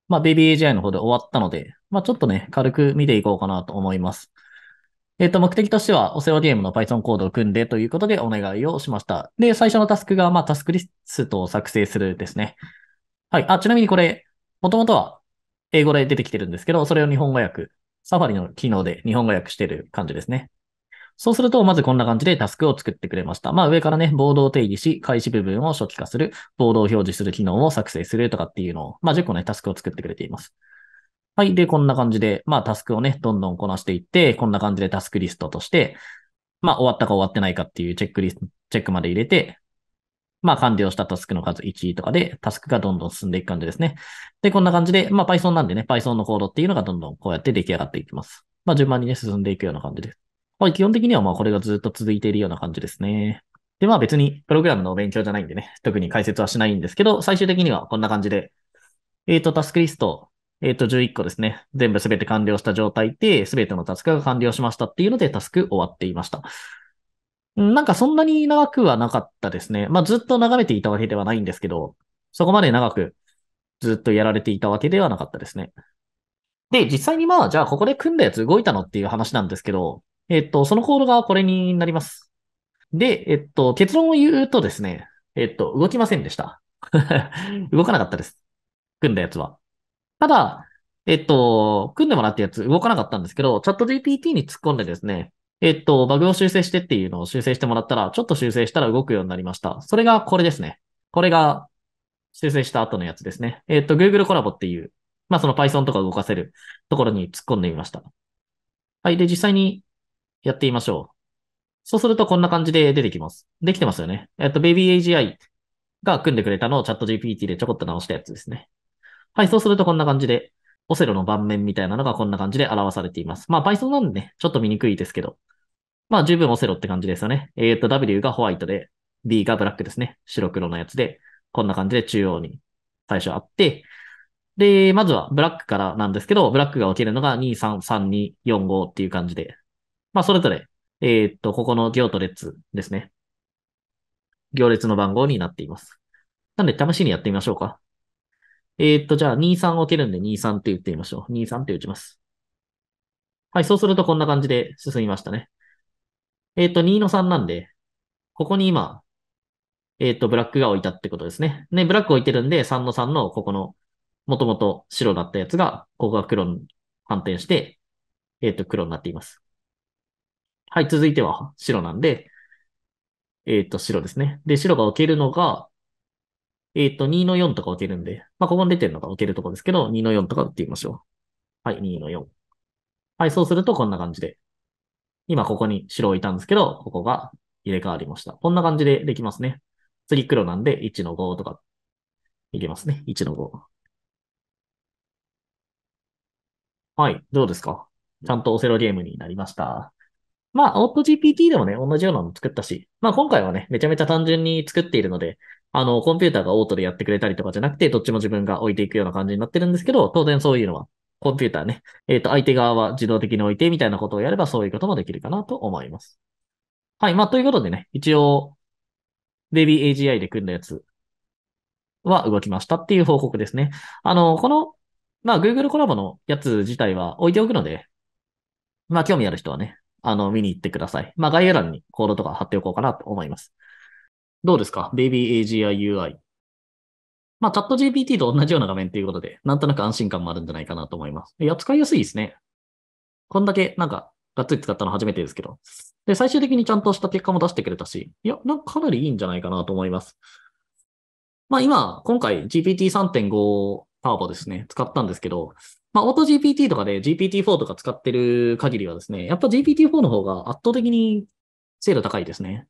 A: まあ、ベビー AGI の方で終わったので、まあ、ちょっとね、軽く見ていこうかなと思います。えっ、と、目的としては、オセロ DM の Python コードを組んでということでお願いをしました。で、最初のタスクが、まあ、タスクリストを作成するですね。はい。あ、ちなみにこれ、もともとは英語で出てきてるんですけど、それを日本語訳、サファリの機能で日本語訳してる感じですね。そうすると、まずこんな感じでタスクを作ってくれました。まあ上からね、ボードを定義し、開始部分を初期化する、ボードを表示する機能を作成するとかっていうのを、まあ10個ね、タスクを作ってくれています。はい。で、こんな感じで、まあタスクをね、どんどんこなしていって、こんな感じでタスクリストとして、まあ終わったか終わってないかっていうチェックリスト、チェックまで入れて、まあ完了したタスクの数1とかで、タスクがどんどん進んでいく感じですね。で、こんな感じで、まあ Python なんでね、Python のコードっていうのがどんどんこうやって出来上がっていきます。まあ順番にね、進んでいくような感じです。まあ、基本的にはまあこれがずっと続いているような感じですね。で、まあ別にプログラムの勉強じゃないんでね、特に解説はしないんですけど、最終的にはこんな感じで、えっ、ー、と、タスクリスト、えっ、ー、と、11個ですね。全部すべて完了した状態で、すべてのタスクが完了しましたっていうので、タスク終わっていました。なんかそんなに長くはなかったですね。まあずっと眺めていたわけではないんですけど、そこまで長くずっとやられていたわけではなかったですね。で、実際にまあ、じゃあここで組んだやつ動いたのっていう話なんですけど、えっと、そのコードがこれになります。で、えっと、結論を言うとですね、えっと、動きませんでした。動かなかったです。組んだやつは。ただ、えっと、組んでもらったやつ動かなかったんですけど、チャット GPT に突っ込んでですね、えっと、バグを修正してっていうのを修正してもらったら、ちょっと修正したら動くようになりました。それがこれですね。これが修正した後のやつですね。えっと、Google コラボっていう、まあその Python とか動かせるところに突っ込んでみました。はい。で、実際にやってみましょう。そうするとこんな感じで出てきます。できてますよね。えっと、BabyAGI が組んでくれたのをチャット g p t でちょこっと直したやつですね。はい、そうするとこんな感じで、オセロの盤面みたいなのがこんな感じで表されています。まあ、Python なんでね、ちょっと見にくいですけど。まあ、十分オセロって感じですよね。えっ、と、W がホワイトで、B がブラックですね。白黒のやつで、こんな感じで中央に最初あって、で、まずはブラックからなんですけど、ブラックが起きるのが2、3、3、2、4、5っていう感じで、まあ、それぞれ、えっと、ここの行と列ですね。行列の番号になっています。なんで、試しにやってみましょうか。えっと、じゃあ、23をけるんで23って言ってみましょう。23って打ちます。はい、そうするとこんな感じで進みましたね。えっ、と、2の3なんで、ここに今、えっ、と、ブラックが置いたってことですね。ね、ブラック置いてるんで、3の3のここの、もともと白だったやつが、ここが黒に反転して、えっ、と、黒になっています。はい、続いては白なんで、えっ、ー、と、白ですね。で、白が置けるのが、えっ、ー、と、2の4とか置けるんで、まあ、ここに出てるのが置けるとこですけど、2の4とか打ってみましょう。はい、2の4。はい、そうするとこんな感じで。今ここに白置いたんですけど、ここが入れ替わりました。こんな感じでできますね。次黒なんで1の5とかいけますね。1の5。はい、どうですかちゃんとオセロゲームになりました。まあ、オート g p t でもね、同じようなの作ったし、まあ今回はね、めちゃめちゃ単純に作っているので、あの、コンピューターがオートでやってくれたりとかじゃなくて、どっちも自分が置いていくような感じになってるんですけど、当然そういうのは、コンピューターね、えっ、ー、と、相手側は自動的に置いてみたいなことをやれば、そういうこともできるかなと思います。はい。まあ、ということでね、一応、ベビ v a g i で組んだやつは動きましたっていう報告ですね。あの、この、まあ、Google コラボのやつ自体は置いておくので、まあ、興味ある人はね、あの、見に行ってください。まあ、概要欄にコードとか貼っておこうかなと思います。どうですか ?BabyAGIUI。まあ、チャット GPT と同じような画面ということで、なんとなく安心感もあるんじゃないかなと思います。いや、使いやすいですね。こんだけ、なんか、がっつり使ったの初めてですけど。で、最終的にちゃんとした結果も出してくれたし、いや、なんかかなりいいんじゃないかなと思います。まあ今、今回 GPT3.5 ターボですね、使ったんですけど、まあ、オート g p t とかで GPT-4 とか使ってる限りはですね、やっぱ GPT-4 の方が圧倒的に精度高いですね。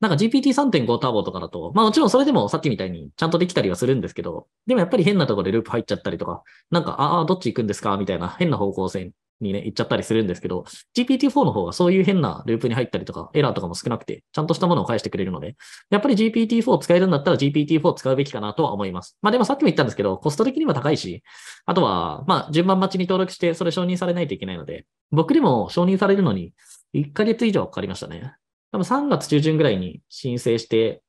A: なんか GPT3.5 ターボとかだと、まあもちろんそれでもさっきみたいにちゃんとできたりはするんですけど、でもやっぱり変なところでループ入っちゃったりとか、なんか、ああ、どっち行くんですかみたいな変な方向性にね、行っちゃったりするんですけど、GPT-4 の方がそういう変なループに入ったりとか、エラーとかも少なくて、ちゃんとしたものを返してくれるので、やっぱり GPT-4 使えるんだったら GPT-4 使うべきかなとは思います。まあでもさっきも言ったんですけど、コスト的にも高いし、あとは、まあ順番待ちに登録して、それ承認されないといけないので、僕でも承認されるのに1ヶ月以上かかりましたね。多分3月中旬ぐらいに申請して、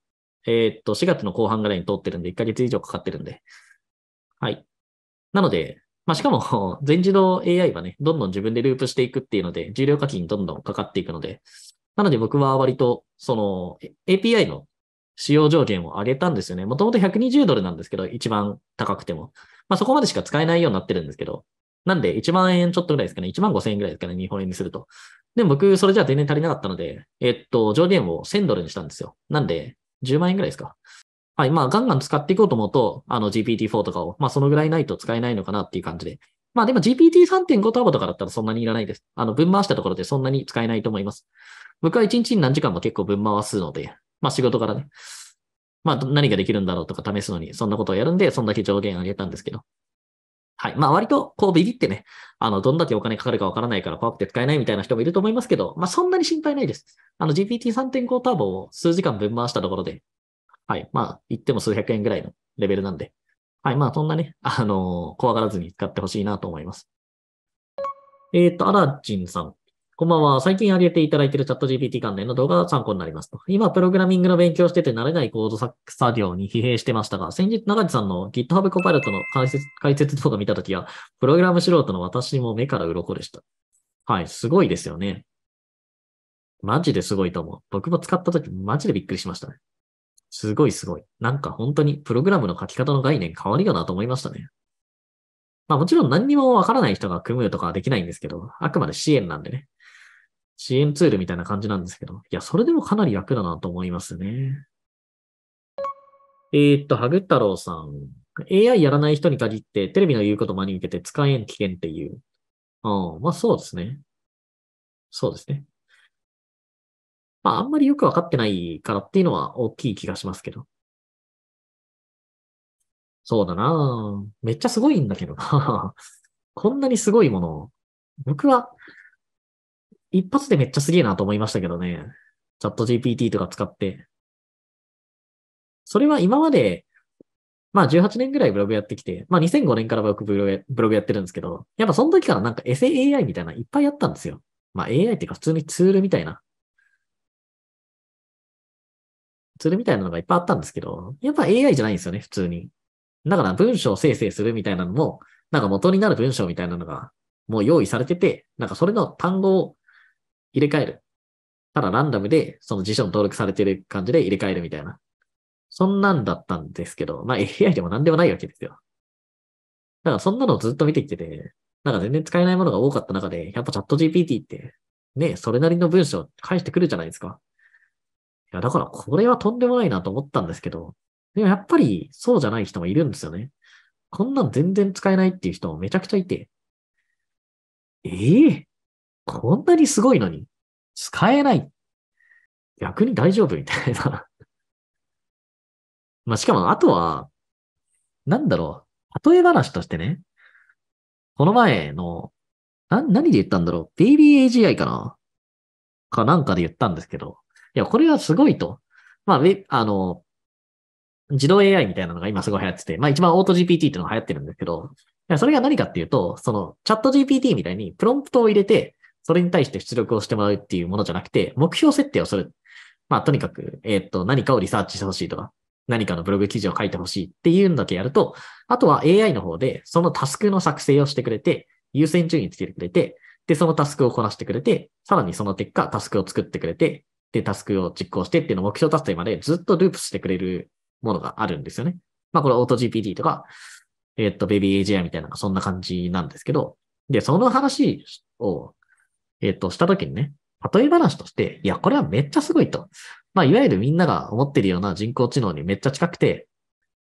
A: えー、っと、4月の後半ぐらいに通ってるんで、1ヶ月以上かかってるんで。はい。なので、まあ、しかも、全自動 AI はね、どんどん自分でループしていくっていうので、重量課金どんどんかかっていくので、なので僕は割と、その API の使用上限を上げたんですよね。もともと120ドルなんですけど、一番高くても。まあ、そこまでしか使えないようになってるんですけど、なんで1万円ちょっとぐらいですかね。1万5千円ぐらいですかね。日本円にすると。でも僕、それじゃ全然足りなかったので、えっと、上限を1000ドルにしたんですよ。なんで、10万円ぐらいですか。はい、まあ、ガンガン使っていこうと思うと、あの GPT-4 とかを、まあ、そのぐらいないと使えないのかなっていう感じで。まあ、でも GPT3.5 ターボとかだったらそんなにいらないです。あの、分回したところでそんなに使えないと思います。僕は1日に何時間も結構分回すので、まあ、仕事からね、まあ、何ができるんだろうとか試すのに、そんなことをやるんで、そんだけ上限上げたんですけど。はい。まあ、割と、こう、ビビってね、あの、どんだけお金かかるかわからないから怖くて使えないみたいな人もいると思いますけど、まあ、そんなに心配ないです。あの、GPT3.5 ターボを数時間分回したところで、はい。まあ、言っても数百円ぐらいのレベルなんで、はい。まあ、そんなね、あのー、怖がらずに使ってほしいなと思います。えっ、ー、と、アラジンさん。こんばんは。最近りげていただいているチャット GPT 関連の動画が参考になりますと。今、プログラミングの勉強してて慣れないコード作業に疲弊してましたが、先日、長地さんの GitHub コパイロットの解説解説動画見たときは、プログラム素人の私も目から鱗でした。はい、すごいですよね。マジですごいと思う。僕も使ったとき、マジでびっくりしましたね。すごいすごい。なんか本当にプログラムの書き方の概念変わるよなと思いましたね。まあもちろん何にもわからない人が組むとかはできないんですけど、あくまで支援なんでね。支援ツールみたいな感じなんですけど、いや、それでもかなり楽だなと思いますね。えー、っと、ハグ太郎さん。AI やらない人に限って、テレビの言うこと真に受けて使えん
B: 危険っていう。うん、まあそうですね。そうですね。まあ、あんまりよくわかってないからっていうのは大きい気がしますけど。そうだなめっちゃすごいんだけどな こんなにすごいもの。僕は、一発でめっちゃすげえなと思いましたけどね。チャット GPT とか使って。それは今
A: まで、まあ18年ぐらいブログやってきて、まあ2005年から僕ブログブログやってるんですけ
B: ど、やっぱその時からなんかエセ AI みたいないっぱいあったんですよ。まあ AI っていうか普通にツールみたいなツールみたいなのがいっぱいあったんですけど、やっぱ AI じゃないんですよね、普通に。だから文章を生成するみたいなのも、なんか元になる文
A: 章みたいなのがもう用意されてて、なんかそれの単語を入れ替える。ただランダムでその辞書に登録されてる感じで入れ替えるみたいな。そんなんだったんですけど、まあ AI でも何でもないわけですよ。だからそんなのをずっと見てきてて、なんか全然使えないものが多かった中で、やっぱチャット GPT ってね、それなりの文章返してくるじゃないですか。いや、だからこれはとんでもないなと思ったんですけど、でもやっぱりそうじゃない人もいるんですよね。こんなん全然使えないっていう人もめちゃくちゃいて、
B: ええー、こんなにすごいのに、使えない。逆に大丈夫みたいな ましかも、あとは、なんだろう。例え話としてね、
A: この前の、な、何で言ったんだろう。ベイビー AGI かなかなんかで言ったんですけど、いや、これはすごいと。まあ、あの、自動 AI みたいなのが今すごい流行ってて、まあ一番オート GPT っていうのが流行ってるんですけど、それが何かっていうと、そのチャット GPT みたいにプロンプトを入れて、それに対して出力をしてもらうっていうものじゃなくて、目標設定をする。まあとにかく、えっ、ー、と、何かをリサーチしてほしいとか、何かのブログ記事を書いてほしいっていうんだけやると、あとは AI の方でそのタスクの作成をしてくれて、優先順位つけてくれて、で、そのタスクをこなしてくれて、さらにその結果タスクを作ってくれて、で、タスクを実行してっていうのを目標達成までずっとループしてくれるものがあるんですよね。まあ、これオート GPT とか、えっ、と、ベビー AGI みたいなのがそんな感じなんですけど、で、その話を、えっ、と、したときにね、例え話として、いや、これはめっちゃすごいと。まあ、いわゆるみんなが思ってるような人工知能にめっちゃ近くて、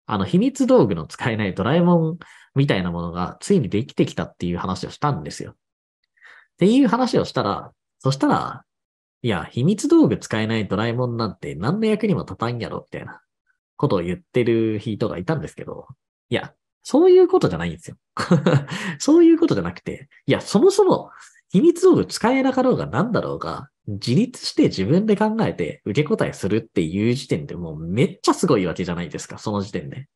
A: あの、秘密道具の使えないドラえもんみたいなものがついにできてきたっていう話をしたんですよ。っていう話をしたら、そしたら、いや、秘密道具使えないドラえもんなんて何の役にも立たんやろ、みたいなことを言ってる人がいたんですけど、いや、そういうことじゃないんですよ。そういうことじゃなくて、いや、そもそも秘密道具使えなかろうが何だろうが、自立して自分で考えて受け答えするっていう時点でもうめっちゃすごいわけじゃないですか、その時点で。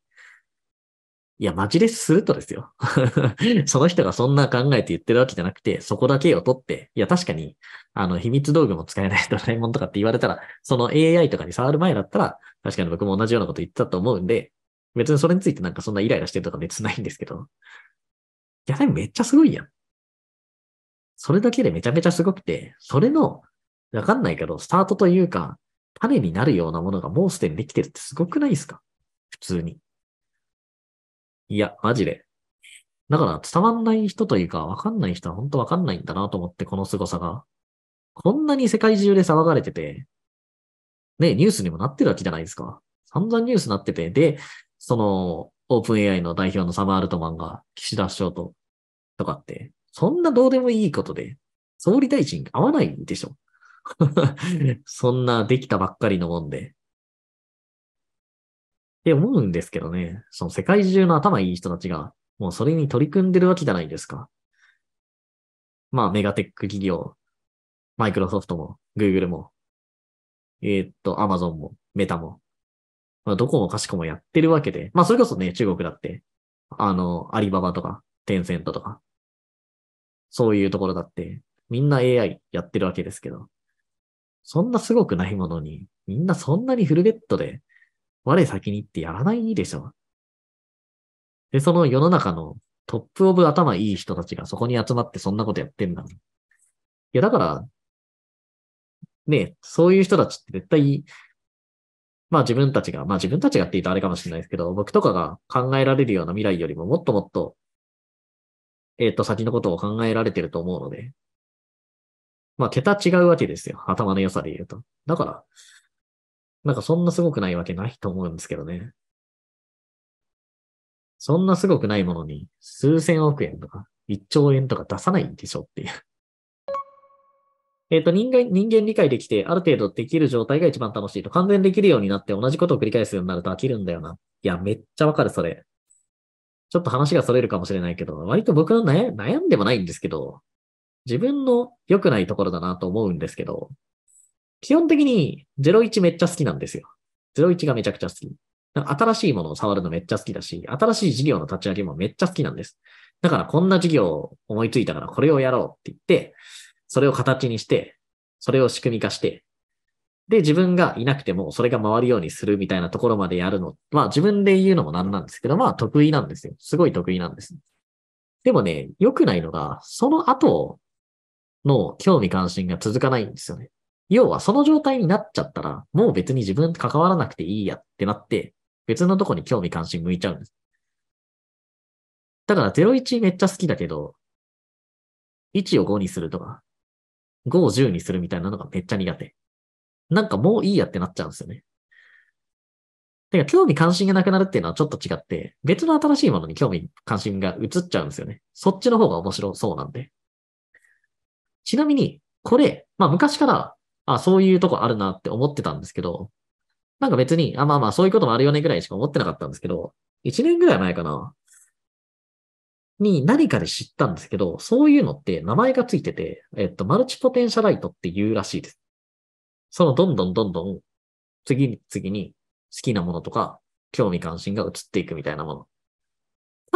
A: いや、マジでするとですよ。その人がそんな考えて言ってるわけじゃなくて、そこだけを取って、いや、確かに、あの、秘密道具も使えないドラえもんとかって言われたら、その AI とかに触る前だったら、確かに僕も同じようなこと言ってたと思うんで、別にそれについてなんかそんなイライラしてるとか別ないんですけど。いや、でもめっちゃすごいやん。それだけでめちゃめちゃすごくて、それの、わかんないけど、スタートというか、種になるようなものがもうすでにできてるってすごくないですか普通に。いや、マジで。だから伝わんない人というか、わかんない人は本当わかんないんだなと思って、この凄さが。こんなに世界中で騒がれてて、ね、ニュースにもなってるわけじゃないですか。散々ニュースになってて、で、その、オープン AI の代表のサマー・アルトマンが、岸田首相と、と
B: かって、そんなどうでもいいことで、総理大臣合わないでしょ。
A: そんなできたばっかりのもんで、って思うんですけどね。その世界中の頭いい人たちが、もうそれに取り組んでるわけじゃないですか。
B: まあ、メガテック企業、マイクロソフトも、グーグルも、えー、っと、アマゾンも、メタも、まあ、どこもかしこもや
A: ってるわけで、まあ、それこそね、中国だって、あの、アリババとか、テンセントとか、そういうところだって、みんな AI やってるわけですけど、そんなすごくないものに、みんなそんなにフルベッドで我先にってやら
B: ないでしょ。で、その世の中のトップオブ頭いい人たちがそこに集まってそんなことやってんだ。いや、だから、ね、そういう人たちって絶対、まあ自分たちが、まあ自分たちがって言うとあれかも
A: しれないですけど、僕とかが考えられるような未来よりももっともっと、えっ、ー、と、先のことを考えられてると思うので、まあ桁違うわけですよ。頭の
B: 良さで言うと。だから、なんかそんなすごくないわけないと思うんですけどね。そんなすごくないものに数千億円とか1兆円とか出さないんでしょっていう。えっ、と人間、人間理解で
A: きて、ある程度できる状態が一番楽しいと。完全できるようになって同じことを繰り返すようになると飽きるんだよな。いや、めっちゃわかる、それ。ちょっと話が逸れるかもしれないけど、割と僕の悩んでもないんですけど、自分の良くないところだなと思うんですけど、基本的に01めっちゃ好きなんですよ。01がめちゃくちゃ好き。新しいものを触るのめっちゃ好きだし、新しい事業の立ち上げもめっちゃ好きなんです。だからこんな事業を思いついたからこれをやろうって言って、それを形にして、それを仕組み化して、で、自分がいなくてもそれが回るようにするみたいなところまでやるの、まあ自分で言うのもなんなんですけど、まあ得意なんですよ。すごい得意なんです。でもね、良くないのが、その後の興味関心が続かないんですよね。要はその状態になっちゃったら、もう別に自分関わらなくていいやってなって、別のと
B: こに興味関心向いちゃうんです。だから01めっちゃ好きだけど、1を5にするとか、5を10にするみたいなのがめっちゃ苦手。なんかもういいやってなっちゃうんですよね。てか、興味関心が
A: なくなるっていうのはちょっと違って、別の新しいものに興味関心が移っちゃうんですよね。そっちの方が面白そうなんで。ちなみに、これ、まあ昔からあ、そういうとこあるなって思ってたんですけど、なんか別に、あ、まあまあ、そういうこともあるよねぐらいしか思ってなかったんですけど、1年ぐらい前かな。に何かで知ったんですけど、そういうのって名前がついてて、えっと、マルチポテンシャライトって言うらしいです。そのどんどんどんどん、次に次に好きなものとか、興味関心が移っていくみたいなもの。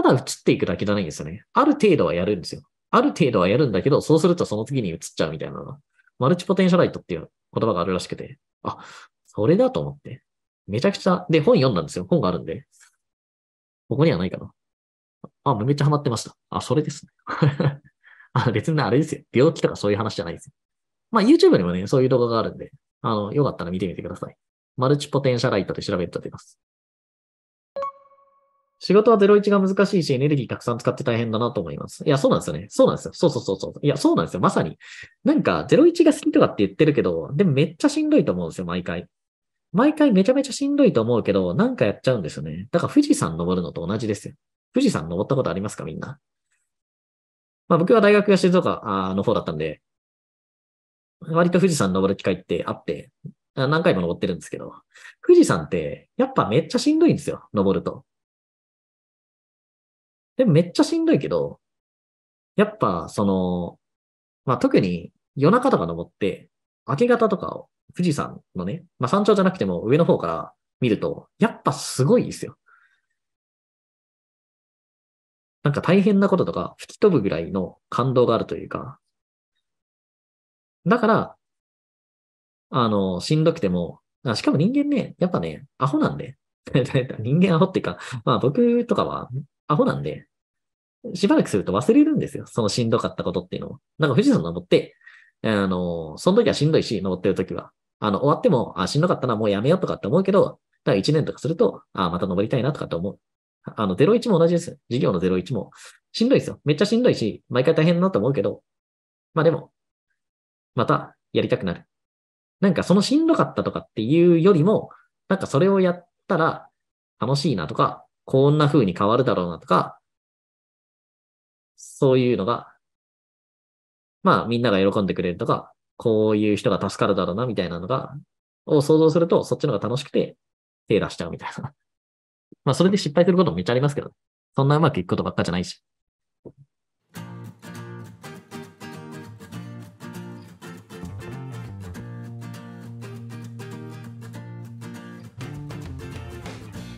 A: ただ移っていくだけじゃないんですよね。ある程度はやるんですよ。ある程度はやるんだけど、そうするとその次に移っちゃうみたいなの。マルチポテンシャライトっていう言葉があるらしくて、あ、それだと思って。めちゃくちゃ、で、本読んだんですよ。本があるんで。ここにはないかな。あ、めっちゃハマってました。あ、それですね。あ別にあれですよ。病気とかそういう話じゃないですよ。まあ、YouTube にもね、そういう動画があるんで、あの、よかったら見てみてください。マルチポテンシャライトで調べて出ます。仕事は01が難しいし、エネルギーたくさん使って大変だなと思います。いや、そうなんですよね。そうなんですよ。そうそうそうそう。いや、そうなんですよ。まさに。なんか、01が好きとかって言ってるけど、でもめっちゃしんどいと思うんですよ、毎回。毎回めちゃめちゃしんどいと思うけど、なんかやっちゃうんですよね。だから富士山登るのと同じですよ。富士山登ったことありますか、みんな。まあ僕は大学が静岡の方だったんで、割と富士山登る機会っ
B: てあって、何回も登ってるんですけど、富士山ってやっぱめっちゃしんどいんですよ、登ると。でもめっちゃしんどいけど、やっぱ、その、まあ、特に夜中とか登って、明け方とかを富士山のね、まあ、山頂じゃなくても上の方から見ると、やっぱすごいですよ。なんか大変なこととか吹き飛ぶぐらいの感動があるというか。だから、あの、しんどくても、しかも人間ね、やっぱね、アホなんで。人
A: 間アホっていうか、まあ僕とかはアホなんで、しばらくすると忘れるんですよ。そのしんどかったことっていうのを。なんか富士山登って、あの、その時はしんどいし、登ってる時は。あの、終わっても、あ、しんどかったな、もうやめようとかって思うけど、だから1年とかすると、あ、また登りたいなとかって思う。あの、01も同じです。授業の01も。しんどいですよ。めっちゃしんどいし、毎回大変だなと思うけど、まあでも、またやりたくなる。なんかそのしんどかったとかっていうよりも、なんかそれをやったら楽し
B: いなとか、こんな風に変わるだろうなとか、そういうのが、まあみんなが喜んでくれるとか、こういう人が助かるだろう
A: なみたいなのが、を想像するとそっちの方が楽しくて手出しちゃうみたいな。まあそれで失敗することもめっちゃありますけど、そんなうまくいくことばっかじゃないし。